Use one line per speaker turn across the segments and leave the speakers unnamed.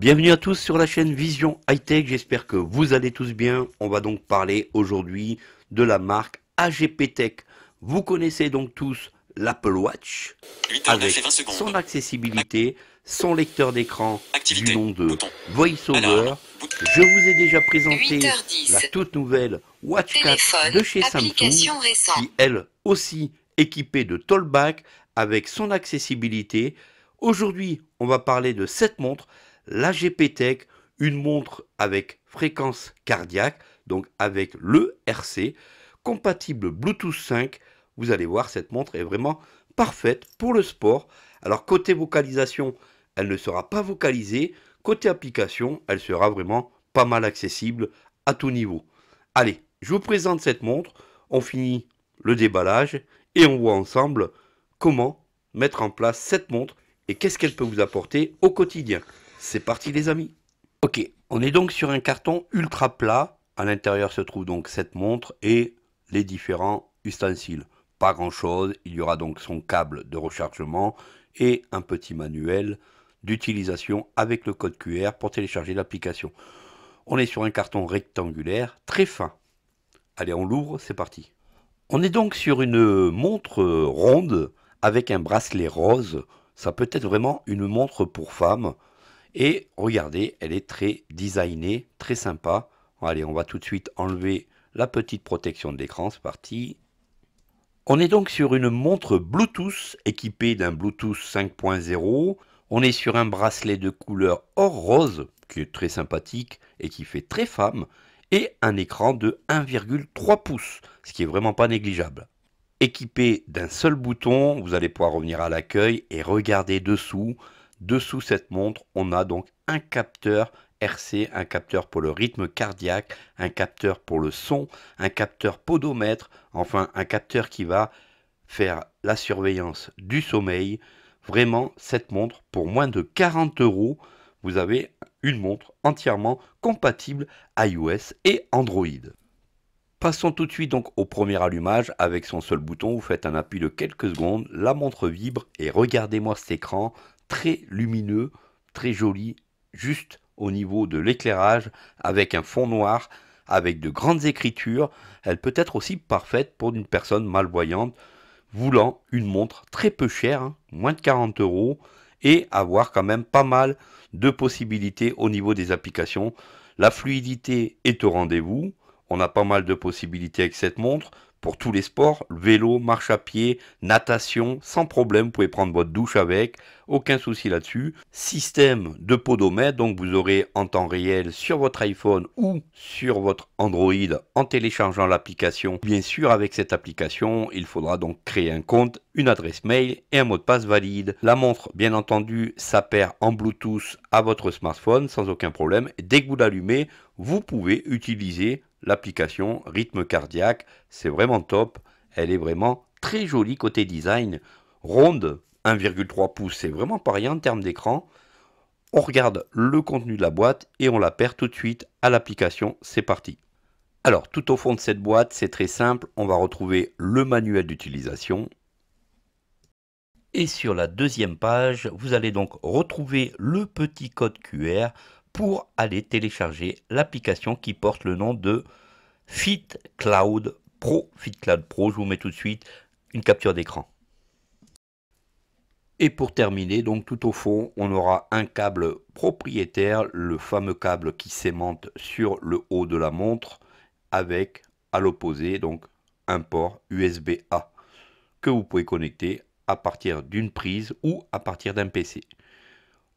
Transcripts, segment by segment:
Bienvenue à tous sur la chaîne Vision High Tech, j'espère que vous allez tous bien. On va donc parler aujourd'hui de la marque AGP Tech. Vous connaissez donc tous l'Apple Watch son accessibilité, son lecteur d'écran du nom de VoiceOver. Je vous ai déjà présenté la toute nouvelle Watch 4 de chez Samsung qui elle aussi équipée de Tollback avec son accessibilité. Aujourd'hui, on va parler de cette montre la GPTEC, une montre avec fréquence cardiaque, donc avec le RC, compatible Bluetooth 5. Vous allez voir, cette montre est vraiment parfaite pour le sport. Alors côté vocalisation, elle ne sera pas vocalisée. Côté application, elle sera vraiment pas mal accessible à tout niveau. Allez, je vous présente cette montre. On finit le déballage et on voit ensemble comment mettre en place cette montre et qu'est-ce qu'elle peut vous apporter au quotidien. C'est parti les amis Ok, on est donc sur un carton ultra plat. À l'intérieur se trouve donc cette montre et les différents ustensiles. Pas grand chose, il y aura donc son câble de rechargement et un petit manuel d'utilisation avec le code QR pour télécharger l'application. On est sur un carton rectangulaire très fin. Allez, on l'ouvre, c'est parti. On est donc sur une montre ronde avec un bracelet rose. Ça peut être vraiment une montre pour femme. Et regardez, elle est très designée, très sympa. Allez, on va tout de suite enlever la petite protection de l'écran, c'est parti. On est donc sur une montre Bluetooth équipée d'un Bluetooth 5.0. On est sur un bracelet de couleur or rose qui est très sympathique et qui fait très femme et un écran de 1,3 pouces, ce qui est vraiment pas négligeable. Équipé d'un seul bouton, vous allez pouvoir revenir à l'accueil et regarder dessous. Dessous cette montre, on a donc un capteur RC, un capteur pour le rythme cardiaque, un capteur pour le son, un capteur podomètre, enfin un capteur qui va faire la surveillance du sommeil. Vraiment, cette montre, pour moins de 40 euros, vous avez une montre entièrement compatible iOS et Android. Passons tout de suite donc au premier allumage. Avec son seul bouton, vous faites un appui de quelques secondes, la montre vibre et regardez-moi cet écran, très lumineux, très joli, juste au niveau de l'éclairage, avec un fond noir, avec de grandes écritures. Elle peut être aussi parfaite pour une personne malvoyante voulant une montre très peu chère, hein, moins de 40 euros, et avoir quand même pas mal de possibilités au niveau des applications. La fluidité est au rendez-vous on a pas mal de possibilités avec cette montre. Pour tous les sports, vélo, marche à pied, natation, sans problème, vous pouvez prendre votre douche avec, aucun souci là-dessus. Système de podomètre, donc vous aurez en temps réel sur votre iPhone ou sur votre Android en téléchargeant l'application. Bien sûr, avec cette application, il faudra donc créer un compte, une adresse mail et un mot de passe valide. La montre, bien entendu, s'appare en Bluetooth à votre smartphone sans aucun problème. Dès que vous l'allumez, vous pouvez utiliser l'application Rythme Cardiaque. C'est vraiment top. Elle est vraiment très jolie côté design. Ronde, 1,3 pouces, c'est vraiment pas rien en termes d'écran. On regarde le contenu de la boîte et on la perd tout de suite à l'application. C'est parti. Alors, tout au fond de cette boîte, c'est très simple. On va retrouver le manuel d'utilisation. Et sur la deuxième page, vous allez donc retrouver le petit code QR pour aller télécharger l'application qui porte le nom de FitCloud Pro. FitCloud Pro, je vous mets tout de suite une capture d'écran. Et pour terminer, donc tout au fond, on aura un câble propriétaire, le fameux câble qui s'aimante sur le haut de la montre, avec à l'opposé donc un port USB-A que vous pouvez connecter à partir d'une prise ou à partir d'un PC.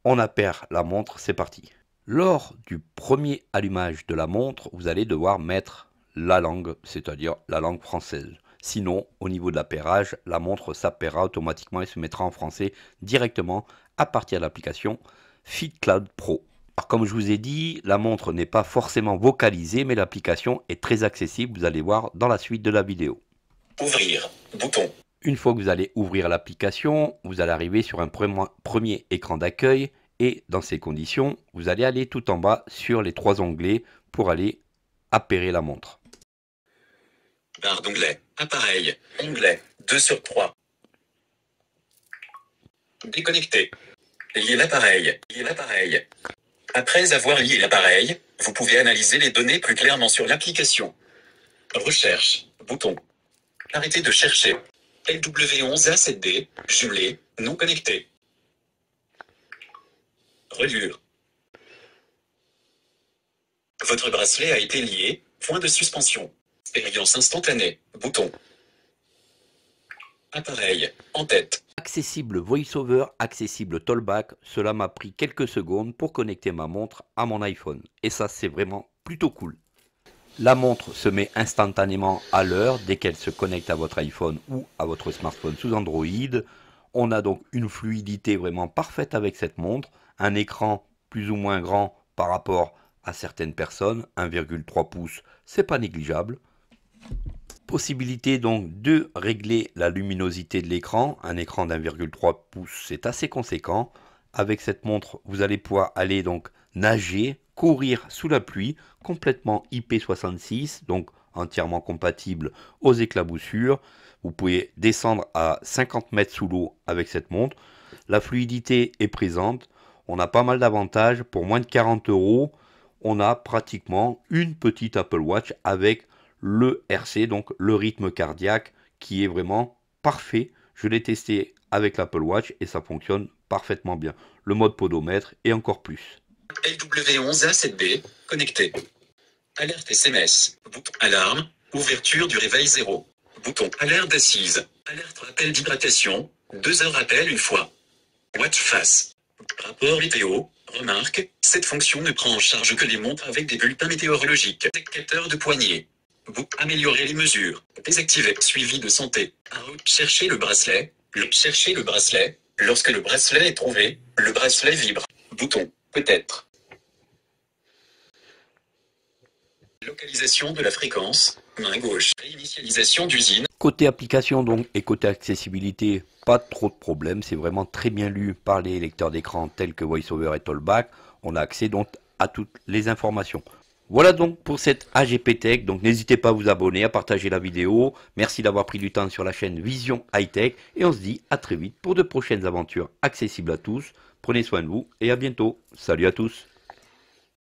On appaire la montre, c'est parti. Lors du premier allumage de la montre, vous allez devoir mettre la langue, c'est-à-dire la langue française. Sinon, au niveau de l'appairage, la montre s'appaira automatiquement et se mettra en français directement à partir de l'application FitCloud Pro. Alors comme je vous ai dit, la montre n'est pas forcément vocalisée, mais l'application est très accessible, vous allez voir dans la suite de la vidéo. Ouvrir, bouton. Une fois que vous allez ouvrir l'application, vous allez arriver sur un premier écran d'accueil et dans ces conditions, vous allez aller tout en bas sur les trois onglets pour aller appairer la montre.
Barre d'onglet, appareil, onglet, 2 sur 3. Déconnecter. Lier l'appareil, lier l'appareil. Après avoir lié l'appareil, vous pouvez analyser les données plus clairement sur l'application. Recherche, bouton. Arrêtez de chercher. LW11A7D, jumelé, non connecté. Votre bracelet a été lié, point de suspension. Expérience instantanée, bouton. Appareil, en tête.
Accessible VoiceOver, accessible Tollback, cela m'a pris quelques secondes pour connecter ma montre à mon iPhone. Et ça, c'est vraiment plutôt cool. La montre se met instantanément à l'heure dès qu'elle se connecte à votre iPhone ou à votre smartphone sous Android. On a donc une fluidité vraiment parfaite avec cette montre, un écran plus ou moins grand par rapport à certaines personnes, 1,3 pouces, c'est pas négligeable. Possibilité donc de régler la luminosité de l'écran, un écran d'1,3 pouces, c'est assez conséquent. Avec cette montre, vous allez pouvoir aller donc nager, courir sous la pluie, complètement IP66, donc entièrement compatible aux éclaboussures. Vous pouvez descendre à 50 mètres sous l'eau avec cette montre. La fluidité est présente. On a pas mal d'avantages. Pour moins de 40 euros, on a pratiquement une petite Apple Watch avec le RC, donc le rythme cardiaque, qui est vraiment parfait. Je l'ai testé avec l'Apple Watch et ça fonctionne parfaitement bien. Le mode podomètre et encore plus.
LW11A7B connecté. Alerte SMS. Bouton alarme. Ouverture du réveil 0. Bouton alerte d'assise. Alerte rappel d'hydratation. Deux heures rappel une fois. Watch face. Rapport météo. Remarque, cette fonction ne prend en charge que les montres avec des bulletins météorologiques. Détecteur de poignée. Vous améliorer les mesures. Désactiver suivi de santé. chercher le bracelet. Le, chercher le bracelet. Lorsque le bracelet est trouvé, le bracelet vibre. Bouton. Peut-être. Localisation de la fréquence, main gauche. Réinitialisation d'usine.
Côté application donc et côté accessibilité, pas trop de problèmes. C'est vraiment très bien lu par les lecteurs d'écran tels que VoiceOver et TalkBack. On a accès donc à toutes les informations. Voilà donc pour cette AGP Tech. Donc n'hésitez pas à vous abonner, à partager la vidéo. Merci d'avoir pris du temps sur la chaîne Vision Hightech. Et on se dit à très vite pour de prochaines aventures accessibles à tous. Prenez soin de vous et à bientôt. Salut à tous.